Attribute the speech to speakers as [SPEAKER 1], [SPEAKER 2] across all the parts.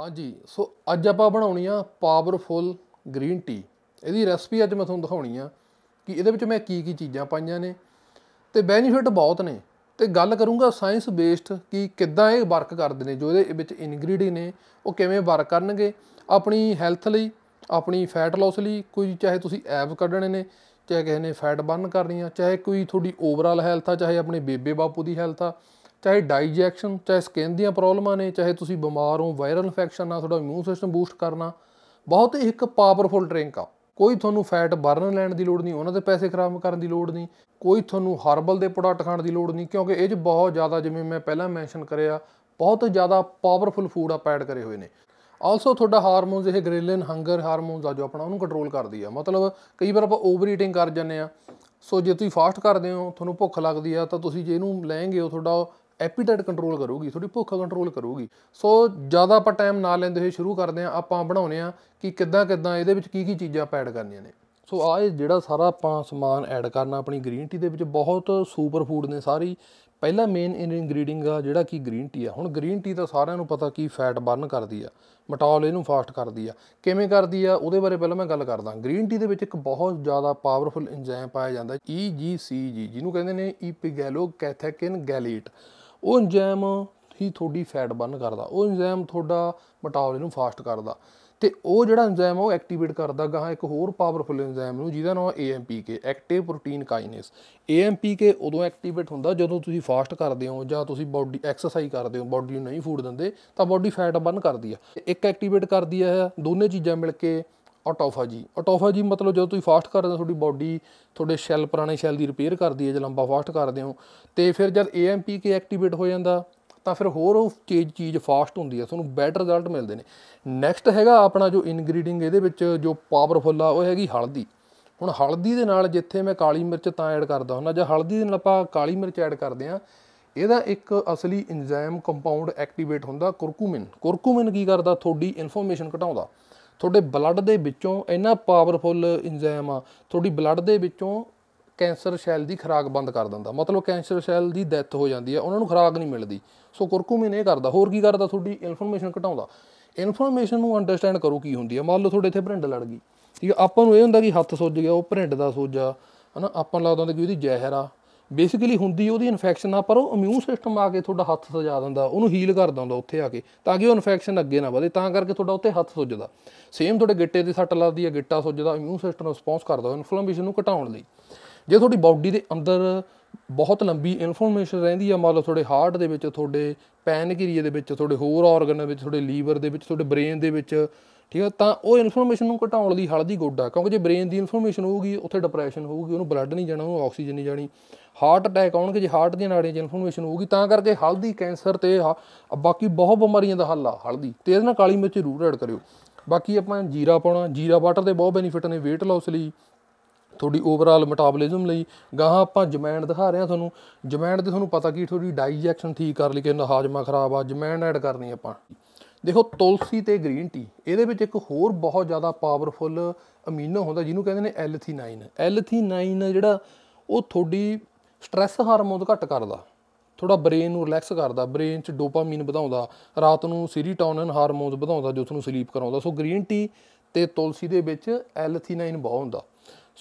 [SPEAKER 1] ਹਾਂਜੀ ਸੋ ਅੱਜ ਆਪਾਂ ਬਣਾਉਣੀ ਆ ਪਾਵਰਫੁਲ ਗ੍ਰੀਨ ਟੀ ਇਹਦੀ ਰੈਸਪੀ ਅੱਜ ਮੈਂ ਤੁਹਾਨੂੰ ਦਿਖਾਉਣੀ ਆ ਕਿ ਇਹਦੇ ਵਿੱਚ ਮੈਂ ਕੀ ਕੀ ਚੀਜ਼ਾਂ ਪਾਈਆਂ ਨੇ ਤੇ ਬੈਨੀਫਿਟ ਬਹੁਤ ਨੇ ਤੇ ਗੱਲ ਕਰੂੰਗਾ ਸਾਇੰਸ ਬੇਸਡ ਕਿ ਕਿੱਦਾਂ ਇਹ ਵਰਕ ਕਰਦੇ ਨੇ ਜੋ ਇਹਦੇ ਵਿੱਚ ਇਨਗਰੀਡੀ ਨੇ ਉਹ ਕਿਵੇਂ ਵਰਕ ਕਰਨਗੇ ਆਪਣੀ ਹੈਲਥ ਲਈ ਆਪਣੀ ਫੈਟ ਲਾਸ ਲਈ ਕੋਈ ਚਾਹੇ ਤੁਸੀਂ ਐਬ ਕੱਢਣੇ ਨੇ ਚਾਹੇ ਕਿਸੇ ਨੇ ਫੈਟ ਬਰਨ ਕਰਨੀ ਆ ਚਾਹੇ ਕੋਈ ਤੁਹਾਡੀ ਓਵਰਆਲ ਹੈਲਥ ਆ ਚਾਹੇ ਆਪਣੇ ਬੇਬੇ ਬਾਪੂ ਦੀ ਹੈਲਥ ਆ ਚਾਹੇ ਡਾਈਜੈਕਸ਼ਨ ਚਾਹੇ ਸਕਿਨ ਦੀਆਂ ਪ੍ਰੋਬਲਮਾਂ ਨੇ ਚਾਹੇ ਤੁਸੀਂ ਬਿਮਾਰ ਹੋ ਵਾਇਰਲ ਇਨਫੈਕਸ਼ਨ ਨਾਲ ਤੁਹਾਡਾ ਇਮਿਊਨ ਸਿਸਟਮ ਬੂਸਟ ਕਰਨਾ ਬਹੁਤ ਹੀ ਇੱਕ ਪਾਵਰਫੁਲ ਡਰਿੰਕ ਆ ਕੋਈ ਤੁਹਾਨੂੰ ਫੈਟ ਬਰਨ ਲੈਣ ਦੀ ਲੋੜ ਨਹੀਂ ਉਹਨਾਂ ਦੇ ਪੈਸੇ ਖਰਾਬ ਕਰਨ ਦੀ ਲੋੜ ਨਹੀਂ ਕੋਈ ਤੁਹਾਨੂੰ ਹਰਬਲ ਦੇ ਪ੍ਰੋਡਕਟ ਖਾਣ ਦੀ ਲੋੜ ਨਹੀਂ ਕਿਉਂਕਿ ਇਹ 'ਚ ਬਹੁਤ ਜ਼ਿਆਦਾ ਜਿਵੇਂ ਮੈਂ ਪਹਿਲਾਂ ਮੈਂਸ਼ਨ ਕਰਿਆ ਬਹੁਤ ਜ਼ਿਆਦਾ ਪਾਵਰਫੁਲ ਫੂਡ ਆਪ ਐਡ ਕਰੇ ਹੋਏ ਨੇ ਆਲਸੋ ਤੁਹਾਡਾ ਹਾਰਮੋਨਸ ਇਹ ਗ੍ਰੇਲਿਨ ਹੰਗਰ ਹਾਰਮੋਨਸ ਆ ਜੋ ਆਪਣਾ ਉਹਨੂੰ ਕੰਟਰੋਲ ਕਰਦੀ ਆ ਮਤਲਬ ਕਈ ਵਾਰ ਆਪਾਂ ਓਵਰ ਈਟਿੰਗ ਕਰ ਜਾਂਦੇ ਆ ਸੋ ਜੇ ਤੁਸੀਂ ਫਾਸਟ ਕਰਦੇ ਹੋ ਤੁਹਾਨੂੰ ਭੁੱਖ ਲੱਗਦੀ ਆ ਤਾਂ ਤੁਸੀਂ ਜੇ ਇਹਨੂੰ ਲੈਣਗੇ ਉਹ ਤੁਹਾਡਾ ਐਪੀਟਾਈਟ ਕੰਟਰੋਲ ਕਰੂਗੀ ਤੁਹਾਡੀ ਭੁੱਖ ਕੰਟਰੋਲ ਕਰੂਗੀ ਸੋ ਜ਼ਿਆਦਾ ਆਪਾਂ ਟਾਈਮ ਨਾ ਲੈਂਦੇ ਹੋਏ ਸ਼ੁਰੂ ਕਰਦੇ ਆ ਆਪਾਂ ਬਣਾਉਨੇ ਆ ਕਿ ਕਿੱਦਾਂ ਕਿੱਦਾਂ ਇਹਦੇ ਵਿੱਚ ਕੀ ਕੀ ਚੀਜ਼ਾਂ ਐਡ ਕਰਨੀਆਂ ਨੇ ਸੋ ਆ ਇਹ ਜਿਹੜਾ ਸਾਰਾ ਆਪਾਂ ਸਮਾਨ ਐਡ ਕਰਨਾ ਆਪਣੀ ਗ੍ਰੀਨ ਟੀ ਦੇ ਵਿੱਚ ਬਹੁਤ ਸੁਪਰ ਫੂਡ ਨੇ ਸਾਰੀ ਪਹਿਲਾ ਮੇਨ ਇਨਗਰੀਡੀਅੰਟ ਆ ਜਿਹੜਾ ਕਿ ਗ੍ਰੀਨ ਟੀ ਆ ਹੁਣ ਗ੍ਰੀਨ ਟੀ ਤਾਂ ਸਾਰਿਆਂ ਨੂੰ ਪਤਾ ਕੀ ਫੈਟ ਬਰਨ ਕਰਦੀ ਆ ਮਟਾਲ ਇਹਨੂੰ ਫਾਸਟ ਕਰਦੀ ਆ ਕਿਵੇਂ ਕਰਦੀ ਆ ਉਹਦੇ ਬਾਰੇ ਪਹਿਲਾਂ ਮੈਂ ਗੱਲ ਕਰਦਾ ਗ੍ਰੀਨ ਟੀ ਦੇ ਵਿੱਚ ਇੱਕ ਬਹੁਤ ਜ਼ਿਆਦਾ ਪਾਵਰਫੁਲ ਐਂਜ਼ਾਈਮ ਪਾਇਆ ਜਾਂਦਾ EGCG ਜਿਹਨੂੰ ਕਹਿੰਦੇ ਨੇ ਈਪੀਗੈਲੋ ਕੈਥੈਕਿਨ ਗੈਲੇਟ ਉਹ ਐਂਜ਼ਾਈਮ ਹੀ ਤੁਹਾਡੀ ਫੈਟ ਬਰਨ ਕਰਦਾ ਉਹ ਐਂਜ਼ਾਈਮ ਤੁਹਾਡਾ ਮਟਾਬੋਲਿਜ਼ਮ ਨੂੰ ਫਾਸਟ ਕਰਦਾ ਤੇ ਉਹ ਜਿਹੜਾ ਐਂਜ਼ਾਈਮ ਉਹ ਐਕਟੀਵੇਟ ਕਰਦਾ ਗਾ ਇੱਕ ਹੋਰ ਪਾਵਰਫੁਲ ਐਂਜ਼ਾਈਮ ਨੂੰ ਜਿਹਦਾ ਨਾਮ AMPK active protein kinase AMPK ਉਦੋਂ ਐਕਟੀਵੇਟ ਹੁੰਦਾ ਜਦੋਂ ਤੁਸੀਂ ਫਾਸਟ ਕਰਦੇ ਹੋ ਜਾਂ ਤੁਸੀਂ ਬਾਡੀ ਐਕਸਰਸਾਈਜ਼ ਕਰਦੇ ਹੋ ਬਾਡੀ ਨੂੰ ਨਹੀਂ ਫੂਡ ਦਿੰਦੇ ਤਾਂ ਬਾਡੀ ਫੈਟ ਬਰਨ ਕਰਦੀ ਆ ਇੱਕ ਐਕਟੀਵੇਟ ਕਰਦੀ ਆ ਦੋਨੇ ਚੀਜ਼ਾਂ ਮਿਲ ਕੇ ਆਟੋਫਾਜੀ ਆਟੋਫਾਜੀ ਮਤਲਬ ਜਦੋਂ ਤੁਸੀਂ ਫਾਸਟ ਕਰਦੇ ਹੋ ਤੁਹਾਡੀ ਬਾਡੀ ਤੁਹਾਡੇ ਸ਼ੈਲ ਪੁਰਾਣੇ ਸ਼ੈਲ ਦੀ ਰਿਪੇਅਰ ਕਰਦੀ ਹੈ ਜੇ ਲੰਬਾ ਫਾਸਟ ਕਰਦੇ ਹੋ ਤੇ ਫਿਰ ਜਦ ਕੇ ਐਕਟੀਵੇਟ ਹੋ ਜਾਂਦਾ ਤਾਂ ਫਿਰ ਹੋਰ ਉਹ ਚੀਜ਼ ਚੀਜ਼ ਫਾਸਟ ਹੁੰਦੀ ਹੈ ਤੁਹਾਨੂੰ ਬੈਟਰ ਰਿਜ਼ਲਟ ਮਿਲਦੇ ਨੇ ਨੈਕਸਟ ਹੈਗਾ ਆਪਣਾ ਜੋ ਇਨਗਰੀਡਿੰਗ ਇਹਦੇ ਵਿੱਚ ਜੋ ਪਾਵਰਫੁੱਲ ਆ ਉਹ ਹੈਗੀ ਹਲਦੀ ਹੁਣ ਹਲਦੀ ਦੇ ਨਾਲ ਜਿੱਥੇ ਮੈਂ ਕਾਲੀ ਮਿਰਚ ਤਾਂ ਐਡ ਕਰਦਾ ਹੁੰਦਾ ਜਾਂ ਹਲਦੀ ਦੇ ਨਾਲ ਆਪਾਂ ਕਾਲੀ ਮਿਰਚ ਐਡ ਕਰਦੇ ਆ ਇਹਦਾ ਇੱਕ ਅਸਲੀ ਐਂਜ਼ਾਈਮ ਕੰਪਾਊਂਡ ਐਕਟੀਵੇਟ ਹੁੰਦਾ ਕੁਰਕੂਮਿਨ ਕੁਰਕੂਮਿਨ ਕੀ ਕਰਦਾ ਤੁਹਾਡੀ ਇਨਫੋਰਮੇਸ਼ਨ ਘਟਾਉਂਦਾ ਤੁਹਾਡੇ ਬਲੱਡ ਦੇ ਵਿੱਚੋਂ ਇੰਨਾ ਪਾਵਰਫੁੱਲ ਐਂਜ਼ਾਈਮ ਆ ਤੁਹਾਡੀ ਬਲੱਡ ਦੇ ਵਿੱਚੋਂ ਕੈਂਸਰ ਸੈੱਲ ਦੀ ਖਰਾਕ ਬੰਦ ਕਰ ਦਿੰਦਾ ਮਤਲਬ ਕੈਂਸਰ ਸੈੱਲ ਦੀ ਡੈਥ ਹੋ ਜਾਂਦੀ ਆ ਉਹਨਾਂ ਨੂੰ ਖਰਾਕ ਨਹੀਂ ਮਿਲਦੀ ਸੋ ਕੁਰਕੂਮਿਨ ਇਹ ਕਰਦਾ ਹੋਰ ਕੀ ਕਰਦਾ ਤੁਹਾਡੀ ਇਨਫੋਰਮੇਸ਼ਨ ਘਟਾਉਂਦਾ ਇਨਫੋਰਮੇਸ਼ਨ ਨੂੰ ਅੰਡਰਸਟੈਂਡ ਕਰੋ ਕੀ ਹੁੰਦੀ ਆ ਮੰਨ ਲਓ ਤੁਹਾਡੇ ਇੱਥੇ ਭਰਿੰਡ ਲੜ ਗਈ ਠੀਕ ਆ ਆਪਾਂ ਨੂੰ ਇਹ ਹੁੰਦਾ ਕਿ ਹੱਥ ਸੁੱਜ ਗਿਆ ਉਹ ਭਰਿੰਡ ਦਾ ਸੋਜਾ ਹਨਾ ਆਪਾਂ ਲੱਗਦਾ ਹੁੰਦਾ ਕਿ ਉਹਦੀ ਜ਼ਹਿਰ ਆ ਬੇਸਿਕਲੀ ਹੁੰਦੀ ਉਹਦੀ ਇਨਫੈਕਸ਼ਨ ਆ ਪਰ ਉਹ ਇਮਿਊਨ ਸਿਸਟਮ ਆ ਕੇ ਤੁਹਾਡਾ ਹੱਥ ਸਜਾ ਦਿੰਦਾ ਉਹਨੂੰ ਹੀਲ ਕਰ ਦਿੰਦਾ ਉੱਥੇ ਆ ਕੇ ਤਾਂ ਕਿ ਉਹ ਇਨਫੈਕਸ਼ਨ ਅੱਗੇ ਨਾ ਵਧੇ ਤਾਂ ਕਰਕੇ ਤੁਹਾਡਾ ਉੱਤੇ ਹੱਥ ਸੁੱਜਦਾ ਸੇਮ ਤੁਹਾਡੇ ਗਿੱਟੇ ਤੇ ਸੱਟ ਲੱਗਦੀ ਹੈ ਗਿੱਟਾ ਸੁੱਜਦਾ ਇਮਿਊਨ ਸਿਸਟਮ ਰਿਸਪੌਂਸ ਕਰਦਾ ਇਨਫਲੇਮੇਸ਼ਨ ਨੂੰ ਘਟਾਉਣ ਲਈ ਜੇ ਤੁਹਾਡੀ ਬਾਡੀ ਦੇ ਅੰਦਰ ਬਹੁਤ ਲੰਬੀ ਇਨਫੋਰਮੇਸ਼ਨ ਰਹਿੰਦੀ ਆ ਮੰਨ ਲਓ ਤੁਹਾਡੇ ਹਾਰਟ ਦੇ ਵਿੱਚ ਤੁਹਾਡੇ ਪੈਨਕ੍ਰੀਆ ਦੇ ਵਿੱਚ ਤੁਹਾਡੇ ਹੋਰ ਆਰਗਨ ਵਿੱਚ ਤੁਹਾਡੇ ਲੀਵਰ ਦੇ ਵਿੱਚ ਤੁਹਾਡੇ ਬ੍ਰੇਨ ਦੇ ਵਿੱਚ ਠੀਕ ਹੈ ਤਾਂ ਉਹ ਇਨਫੋਰਮੇਸ਼ਨ ਨੂੰ ਘਟਾਉਣ ਲਈ ਹਲਦੀ ਗੋਡਾ ਕਿਉਂਕਿ ਜੇ ਬ੍ਰੇਨ ਦੀ ਇਨਫੋਰਮੇਸ਼ਨ ਹੋਊਗੀ ਉੱਥੇ ਡਿਪਰੈਸ਼ਨ ਹੋਊਗੀ ਉਹਨੂੰ ਬਲੱਡ ਨਹੀਂ ਜਾਣਾ ਉਹਨੂੰ ਆਕਸੀਜਨ ਨਹੀਂ ਜਾਣੀ ਹਾਰਟ ਅਟੈਕ ਆਉਣਗੇ ਜੇ ਹਾਰਟ ਦੀਆਂ ਨਾੜੀਆਂ 'ਚ ਇਨਫਲੇਮੇਸ਼ਨ ਹੋਊਗੀ ਤਾਂ ਕਰਕੇ ਹਲਦੀ ਕੈਂਸਰ ਤੇ ਬਾਕੀ ਬਹੁਤ ਬਿਮਾਰੀਆਂ ਦਾ ਹੱਲ ਆ ਹਲਦੀ ਤੇ ਇਹਦੇ ਨਾਲ ਕਾਲੀ ਮਿਰਚ ਜ਼ਰੂਰ ਐਡ ਕਰਿਓ ਬਾਕੀ ਆਪਾਂ ਜੀਰਾ ਪਾਉਣਾ ਜੀਰਾ ਵਾਟਰ ਦੇ ਬਹੁਤ ਬੈਨੀਫਿਟ ਨੇ weight loss ਲਈ ਤੁਹਾਡੀ ਓਵਰਆਲ ਮੈਟਾਬੋਲਿਜ਼ਮ ਲਈ ਗਾਹਾਂ ਆਪਾਂ ਜਮੈਨ ਦਿਖਾ ਰਹੇ ਹਾਂ ਤੁਹਾਨੂੰ ਜਮੈਨ ਤੇ ਤੁਹਾਨੂੰ ਪਤਾ ਕੀ ਤੁਹਾਡੀ ਡਾਈਜੈਕਸ਼ਨ ਠੀਕ ਕਰ ਲਈ ਕਿ ਹਾਜ਼ਮਾ ਖਰਾਬ ਆ ਜਮੈਨ ਐਡ ਕਰਨੀ ਆਪਾਂ ਦੇਖੋ ਤੁਲਸੀ ਤੇ ਗ੍ਰੀਨ ਟੀ ਇਹਦੇ ਵਿੱਚ ਇੱਕ ਹੋਰ ਬਹੁਤ ਜ਼ਿਆਦਾ ਪਾਵਰਫੁਲ ਅਮੀਨੋ ਹੁੰਦਾ ਜਿਹਨੂੰ ਕਹਿੰਦੇ ਨੇ ਐਲਥੀਨਾਈਨ ਐਲਥੀਨਾਈਨ ਜਿਹੜਾ ਉਹ ਤੁਹਾਡੀ ਸਟ्रेस ਹਾਰਮੋਨ ਘੱਟ ਕਰਦਾ ਥੋੜਾ ਬ੍ਰੇਨ ਨੂੰ ਰਿਲੈਕਸ ਕਰਦਾ ਬ੍ਰੇਨ 'ਚ ਡੋਪਾਮਾਈਨ ਵਧਾਉਂਦਾ ਰਾਤ ਨੂੰ ਸੀਰੀਟੋਨਿਨ ਹਾਰਮੋਨਸ ਵਧਾਉਂਦਾ ਜੋ ਤੁਹਾਨੂੰ ਸਲੀਪ ਕਰਾਉਂਦਾ ਸੋ ਗ੍ਰੀਨ ਟੀ ਤੇ ਤੁਲਸੀ ਦੇ ਵਿੱਚ ਐਲ-ਥੀਨਾਈਨ ਬਹੁਤ ਹੁੰਦਾ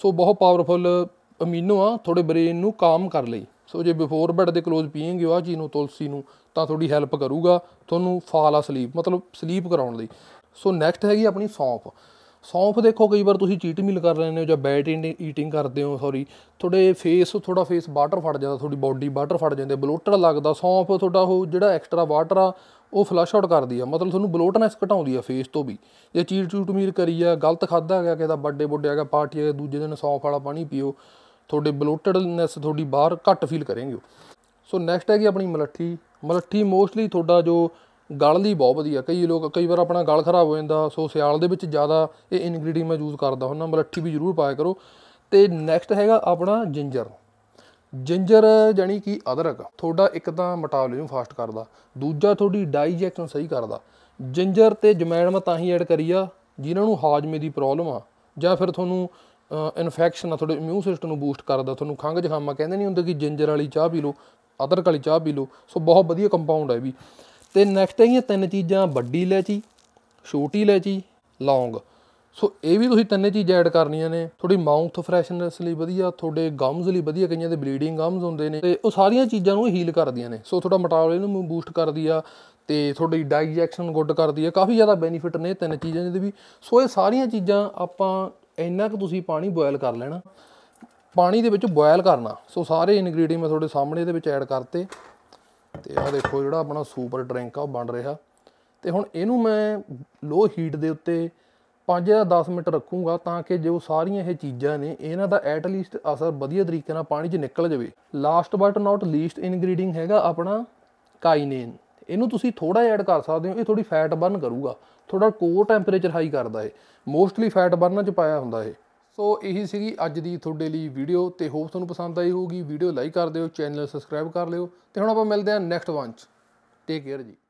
[SPEAKER 1] ਸੋ ਬਹੁਤ ਪਾਵਰਫੁਲ ਅਮੀਨੋ ਆ ਥੋੜੇ ਬ੍ਰੇਨ ਨੂੰ ਕਾਮ ਕਰ ਲਈ ਸੋ ਜੇ ਬਿਫੋਰ ਬੈੱਡ ਦੇ ਕਲੋਜ਼ ਪੀਂਗੇ ਆ ਜੀ ਨੂੰ ਤੁਲਸੀ ਨੂੰ ਤਾਂ ਤੁਹਾਡੀ ਹੈਲਪ ਕਰੂਗਾ ਤੁਹਾਨੂੰ ਫਾਲ ਆ ਸਲੀਪ ਮਤਲਬ ਸਲੀਪ ਕਰਾਉਣ ਲਈ ਸੋ ਨੈਕਸਟ ਹੈਗੀ ਆਪਣੀ ਸੌਂਫ ਸੌਂਫ ਦੇਖੋ ਕਈ ਵਾਰ ਤੁਸੀਂ ਚੀਟ ਮੀਲ ਕਰ ਲੈਂਦੇ ਹੋ ਜਾਂ ਬੈਟ ਈਟਿੰਗ ਕਰਦੇ ਹੋ ਸੌਰੀ ਤੁਹਾਡੇ ਫੇਸ ਥੋੜਾ ਫੇਸ ਵਾਟਰ ਫੜ ਜਾਂਦਾ ਤੁਹਾਡੀ ਬਾਡੀ ਵਾਟਰ ਫੜ ਜਾਂਦੇ ਬਲੋਟਰ ਲੱਗਦਾ ਸੌਂਫ ਤੁਹਾਡਾ ਉਹ ਜਿਹੜਾ ਐਕਸਟਰਾ ਵਾਟਰ ਆ ਉਹ ਫਲਸ਼ ਆਊਟ ਕਰਦੀ ਆ ਮਤਲਬ ਤੁਹਾਨੂੰ ਬਲੋਟਨੈਸ ਘਟਾਉਂਦੀ ਆ ਫੇਸ ਤੋਂ ਵੀ ਜੇ ਚੀਟ ਚੂਟ ਮੀਲ ਕਰੀ ਆ ਗਲਤ ਖਾਦਾ ਗਿਆ ਕਿਦਾ ਵੱਡੇ ਵੱਡੇ ਹੈਗਾ ਪਾਰਟੀ ਆ ਦੂਜੇ ਦਿਨ ਸੌਂਫ ਵਾਲਾ ਪਾਣੀ ਪੀਓ ਤੁਹਾਡੇ ਬਲੋਟਡਨੈਸ ਤੁਹਾਡੀ ਬਾਹਰ ਘੱਟ ਫੀਲ ਕਰੇਂਗੇ ਸੋ ਨੈਕਸਟ ਹੈਗੀ ਆਪਣੀ ਮਲੱਠੀ ਮਲੱਠੀ ਮੋਸਟਲੀ ਤੁਹਾਡਾ ਜੋ ਗਲ ਲਈ ਬਹੁਤ ਵਧੀਆ ਕਈ ਲੋਕ ਕਈ ਵਾਰ ਆਪਣਾ ਗਲ ਖਰਾਬ ਹੋ ਜਾਂਦਾ ਸੋ ਸਿਆਲ ਦੇ ਵਿੱਚ ਜ਼ਿਆਦਾ ਇਹ ਇਨਗਰੀਡੀਅੰਟ ਮੈਂ ਯੂਜ਼ ਕਰਦਾ ਹੁੰਦਾ ਮਲੱਠੀ ਵੀ ਜ਼ਰੂਰ ਪਾਇਆ ਕਰੋ ਤੇ ਨੈਕਸਟ ਹੈਗਾ ਆਪਣਾ ਜਿੰਜਰ ਜਿੰਜਰ ਜਾਨੀ ਕਿ ਅਦਰਕ ਤੁਹਾਡਾ ਇੱਕ ਤਾਂ ਮਟਾਬੋਲਿਜ਼ਮ ਫਾਸਟ ਕਰਦਾ ਦੂਜਾ ਤੁਹਾਡੀ ਡਾਈਜੈਸ਼ਨ ਸਹੀ ਕਰਦਾ ਜਿੰਜਰ ਤੇ ਜਮੈਣ ਮੈਂ ਤਾਂ ਹੀ ਐਡ ਕਰੀ ਆ ਜਿਨ੍ਹਾਂ ਨੂੰ ਹਾਜ਼ਮੇ ਦੀ ਪ੍ਰੋਬਲਮ ਆ ਜਾਂ ਫਿਰ ਤੁਹਾਨੂੰ ਇਨਫੈਕਸ਼ਨ ਆ ਤੁਹਾਡੇ ਇਮਿਊਨ ਸਿਸਟਮ ਨੂੰ ਬੂਸਟ ਕਰਦਾ ਤੁਹਾਨੂੰ ਖੰਗ ਜਖਾਮਾ ਕਹਿੰਦੇ ਨਹੀਂ ਹੁੰਦੇ ਕਿ ਜਿੰਜਰ ਵਾਲੀ ਚਾਹ ਪੀ ਲਓ ਅਦਰਕ ਵਾਲੀ ਚਾਹ ਪੀ ਲਓ ਸੋ ਬਹੁਤ ਵਧੀਆ ਕੰਪਾਊਂਡ ਹੈ ਵੀ ਤੇ ਨੈਕਸਟ ਹੈਗੀਆਂ ਤਿੰਨ ਚੀਜ਼ਾਂ ਵੱਡੀ ਇਲਾਇਚੀ ਛੋਟੀ ਇਲਾਇਚੀ ਲੌਂਗ ਸੋ ਇਹ ਵੀ ਤੁਸੀਂ ਤਿੰਨੇ ਚੀਜ਼ ਐਡ ਕਰਨੀਆਂ ਨੇ ਤੁਹਾਡੀ ਮਾਊਥ ਫਰੈਸ਼ਨੈਸ ਲਈ ਵਧੀਆ ਤੁਹਾਡੇ ਗਮਸ ਲਈ ਵਧੀਆ ਕਈਆਂ ਦੇ ਬਲੀਡਿੰਗ ਗਮਸ ਹੁੰਦੇ ਨੇ ਤੇ ਉਹ ਸਾਰੀਆਂ ਚੀਜ਼ਾਂ ਨੂੰ ਹੀਲ ਕਰਦੀਆਂ ਨੇ ਸੋ ਤੁਹਾਡਾ ਮਟਾਬੋਲਿਜ਼ਮ ਨੂੰ ਬੂਸਟ ਕਰਦੀ ਆ ਤੇ ਤੁਹਾਡੀ ਡਾਈਜੈਸ਼ਨ ਗੁੱਡ ਕਰਦੀ ਆ ਕਾਫੀ ਜ਼ਿਆਦਾ ਬੈਨੀਫਿਟ ਨੇ ਤਿੰਨ ਚੀਜ਼ਾਂ ਦੇ ਵੀ ਸੋ ਇਹ ਸਾਰੀਆਂ ਚੀਜ਼ਾਂ ਆਪਾਂ ਇੰਨਾ ਕੁ ਤੁਸੀਂ ਪਾਣੀ ਬੋਇਲ ਕਰ ਲੈਣਾ ਪਾਣੀ ਦੇ ਵਿੱਚ ਬੋਇਲ ਕਰਨਾ ਸੋ ਸਾਰੇ ਇਨਗਰੀਡੀਅੰਟ ਮੈਂ ਤੁਹਾਡੇ ਸਾਹਮਣੇ ਇਹਦੇ ਵਿੱਚ ਐਡ ਕਰਤੇ ਤੇ ਆ ਦੇਖੋ ਜਿਹੜਾ ਆਪਣਾ ਸੁਪਰ ਡਰਿੰਕ ਆ ਉਹ ਬਣ ਰਿਹਾ ਤੇ ਹੁਣ ਇਹਨੂੰ ਮੈਂ ਲੋ ਹੀਟ ਦੇ ਉੱਤੇ 5 ਜਾਂ 10 ਮਿੰਟ ਰੱਖੂੰਗਾ ਤਾਂ ਕਿ ਜੋ ਸਾਰੀਆਂ ਇਹ ਚੀਜ਼ਾਂ ਨੇ ਇਹਨਾਂ ਦਾ ਐਟ ਲੀਸਟ ਅਸਰ ਵਧੀਆ ਤਰੀਕੇ ਨਾਲ ਪਾਣੀ 'ਚ ਨਿਕਲ ਜਾਵੇ last but not least ingredient ਹੈਗਾ ਆਪਣਾ ਕਾਈਨੇਨ ਇਹਨੂੰ ਤੁਸੀਂ ਥੋੜਾ ਐਡ ਕਰ ਸਕਦੇ ਹੋ ਇਹ ਥੋੜੀ ਫੈਟ ਬਰਨ ਕਰੂਗਾ ਥੋੜਾ ਕੋਰ ਟੈਂਪਰੇਚਰ ਹਾਈ ਕਰਦਾ ਹੈ ਮੋਸਟਲੀ ਫੈਟ ਬਰਨਾਂ 'ਚ ਪਾਇਆ ਹੁੰਦਾ ਹੈ ਸੋ ਇਹੀ ਸੀਗੀ ਅੱਜ ਦੀ ਤੁਹਾਡੇ ਲਈ ਵੀਡੀਓ ਤੇ ਹੋਪ ਤੁਹਾਨੂੰ ਪਸੰਦ ਆਈ ਹੋਊਗੀ ਵੀਡੀਓ ਲਾਈਕ ਕਰ ਦਿਓ ਚੈਨਲ ਸਬਸਕ੍ਰਾਈਬ ਕਰ ਲਿਓ ਤੇ ਹੁਣ ਆਪਾਂ ਮਿਲਦੇ ਹਾਂ ਨੈਕਸਟ ਵਨ ਚ ਟੇਕ ਕੇਅਰ ਜੀ